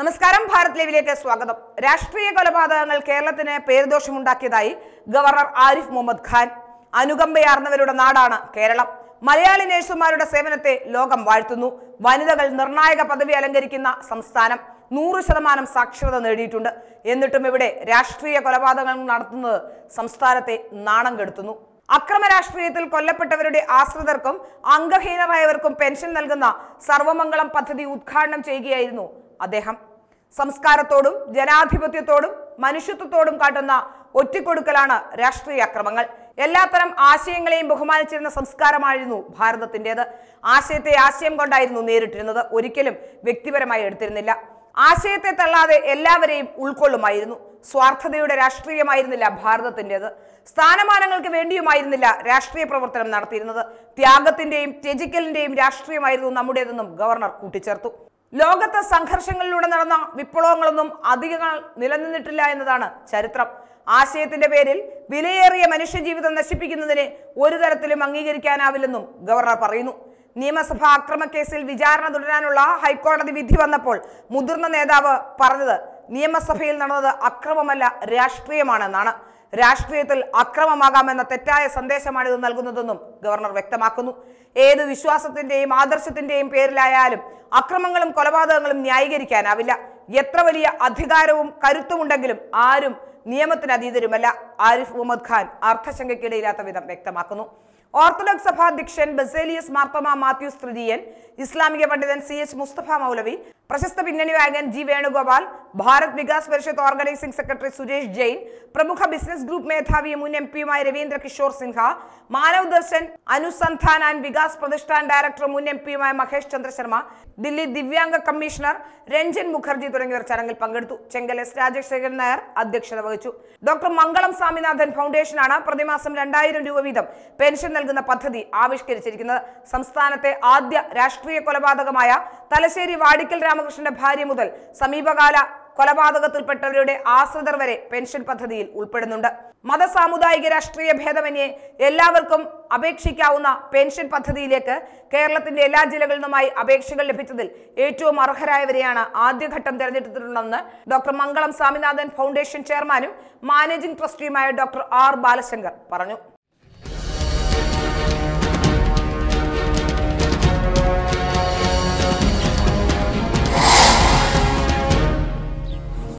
നമസ്കാരം ഭാരത് ലൈവിലേക്ക് സ്വാഗതം രാഷ്ട്രീയ കൊലപാതകങ്ങൾ കേരളത്തിന് പേരുദോഷമുണ്ടാക്കിയതായി ഗവർണർ ആരിഫ് മുഹമ്മദ് ഖാൻ അനുകമ്പയാർന്നവരുടെ നാടാണ് കേരളം മലയാളി നഴ്സുമാരുടെ സേവനത്തെ ലോകം വാഴ്ത്തുന്നു വനിതകൾ നിർണായക പദവി അലങ്കരിക്കുന്ന സംസ്ഥാനം നൂറ് ശതമാനം സാക്ഷരത നേടിയിട്ടുണ്ട് എന്നിട്ടും ഇവിടെ രാഷ്ട്രീയ കൊലപാതകങ്ങൾ നടത്തുന്നത് സംസ്ഥാനത്തെ നാണം കെടുത്തുന്നു അക്രമ രാഷ്ട്രീയത്തിൽ കൊല്ലപ്പെട്ടവരുടെ ആശ്രിതർക്കും അംഗഹീനരായവർക്കും പെൻഷൻ നൽകുന്ന സർവമംഗളം പദ്ധതി ഉദ്ഘാടനം ചെയ്യുകയായിരുന്നു അദ്ദേഹം സംസ്കാരത്തോടും ജനാധിപത്യത്തോടും മനുഷ്യത്വത്തോടും കാട്ടുന്ന ഒറ്റക്കൊടുക്കലാണ് രാഷ്ട്രീയ അക്രമങ്ങൾ എല്ലാത്തരം ആശയങ്ങളെയും ബഹുമാനിച്ചിരുന്ന സംസ്കാരമായിരുന്നു ഭാരതത്തിൻ്റെത് ആശയത്തെ ആശയം കൊണ്ടായിരുന്നു നേരിട്ടിരുന്നത് ഒരിക്കലും വ്യക്തിപരമായി എടുത്തിരുന്നില്ല ആശയത്തെ തള്ളാതെ എല്ലാവരെയും ഉൾക്കൊള്ളുമായിരുന്നു സ്വാർത്ഥതയുടെ രാഷ്ട്രീയമായിരുന്നില്ല ഭാരതത്തിൻ്റെത് സ്ഥാനമാനങ്ങൾക്ക് വേണ്ടിയുമായിരുന്നില്ല രാഷ്ട്രീയ പ്രവർത്തനം നടത്തിയിരുന്നത് ത്യാഗത്തിന്റെയും ത്യജിക്കലിന്റെയും രാഷ്ട്രീയമായിരുന്നു നമ്മുടേതെന്നും ഗവർണർ കൂട്ടിച്ചേർത്തു ലോകത്ത് സംഘർഷങ്ങളിലൂടെ നടന്ന വിപ്ലവങ്ങളൊന്നും അധികങ്ങൾ നിലനിന്നിട്ടില്ല എന്നതാണ് ചരിത്രം ആശയത്തിന്റെ പേരിൽ വിലയേറിയ മനുഷ്യജീവിതം നശിപ്പിക്കുന്നതിനെ ഒരു തരത്തിലും അംഗീകരിക്കാനാവില്ലെന്നും ഗവർണർ പറയുന്നു നിയമസഭാ അക്രമക്കേസിൽ വിചാരണ തുടരാനുള്ള ഹൈക്കോടതി വിധി വന്നപ്പോൾ മുതിർന്ന നേതാവ് പറഞ്ഞത് നിയമസഭയിൽ നടന്നത് അക്രമമല്ല രാഷ്ട്രീയമാണെന്നാണ് രാഷ്ട്രീയത്തിൽ അക്രമമാകാമെന്ന തെറ്റായ സന്ദേശമാണ് ഇത് നൽകുന്നതെന്നും ഗവർണർ വ്യക്തമാക്കുന്നു ഏത് വിശ്വാസത്തിന്റെയും ആദർശത്തിന്റെയും പേരിലായാലും അക്രമങ്ങളും കൊലപാതകങ്ങളും ന്യായീകരിക്കാനാവില്ല എത്ര വലിയ അധികാരവും കരുത്തുമുണ്ടെങ്കിലും ആരും നിയമത്തിന് അതീതരുമല്ല ആരിഫ് മുഹമ്മദ് ഖാൻ അർത്ഥശങ്കയ്ക്കിടയില്ലാത്ത വിധം വ്യക്തമാക്കുന്നു ഓർത്തഡോക്സ് സഭാധ്യക്ഷൻ ബസേലിയസ് മാർത്തോമ മാത്യു സ്ത്രിതീയൻ ഇസ്ലാമിക പണ്ഡിതൻ സി എച്ച് മുസ്തഫ മൗലവി പ്രശസ്ത പിന്നണി വാഗൻ G Venugopal Bharat Vikas Parishad organising secretary Suresh Jain പ്രമുഖ ബിസിനസ് ഗ്രൂപ്പ് മേധാവിയും മുൻ എം പിയുമായ രവീന്ദ്ര കിഷോർ സിൻഹ മാനവ് ദർശൻ അനുസന്ധാൻ ആൻഡ് വികാസ് പ്രതിഷ്ഠാൻ ഡയറക്ടർ മുൻ എം പിയുമായ മഹേഷ് ചന്ദ്രശർമ്മ ശർമ്മ ദില്ലി ദിവ്യാംഗ കമ്മീഷണർ രഞ്ജൻ മുഖർജി തുടങ്ങിയവർ ചടങ്ങിൽ പങ്കെടുത്തു ചെങ്കൽ എസ് രാജശേഖരൻ നായർ അധ്യക്ഷത വഹിച്ചു ഡോക്ടർ മംഗളം സ്വാമിനാഥൻ ഫൗണ്ടേഷനാണ് പ്രതിമാസം രണ്ടായിരം രൂപ വീതം പെൻഷൻ നൽകുന്ന പദ്ധതി ആവിഷ്കരിച്ചിരിക്കുന്നത് സംസ്ഥാനത്തെ ആദ്യ രാഷ്ട്രീയ കൊലപാതകമായ തലശ്ശേരി വാടിക്കൽ രാമ ശ്രീരാമകൃഷ്ണന്റെ ഭാര്യ മുതൽ സമീപകാല കൊലപാതകത്തിൽപ്പെട്ടവരുടെ ആശ്രിതർ വരെ പെൻഷൻ പദ്ധതിയിൽ ഉൾപ്പെടുന്നുണ്ട് മത സാമുദായിക രാഷ്ട്രീയ ഭേദമന്യേ എല്ലാവർക്കും അപേക്ഷിക്കാവുന്ന പെൻഷൻ പദ്ധതിയിലേക്ക് കേരളത്തിന്റെ എല്ലാ ജില്ലകളിൽ നിന്നുമായി അപേക്ഷകൾ ലഭിച്ചതിൽ ഏറ്റവും അർഹരായവരെയാണ് ആദ്യഘട്ടം തെരഞ്ഞെടുത്തിട്ടുള്ളതെന്ന് ഡോക്ടർ മംഗളം സ്വാമിനാഥൻ ഫൗണ്ടേഷൻ ചെയർമാനും മാനേജിംഗ് ട്രസ്റ്റിയുമായ ഡോക്ടർ ആർ ബാലശങ്കർ പറഞ്ഞു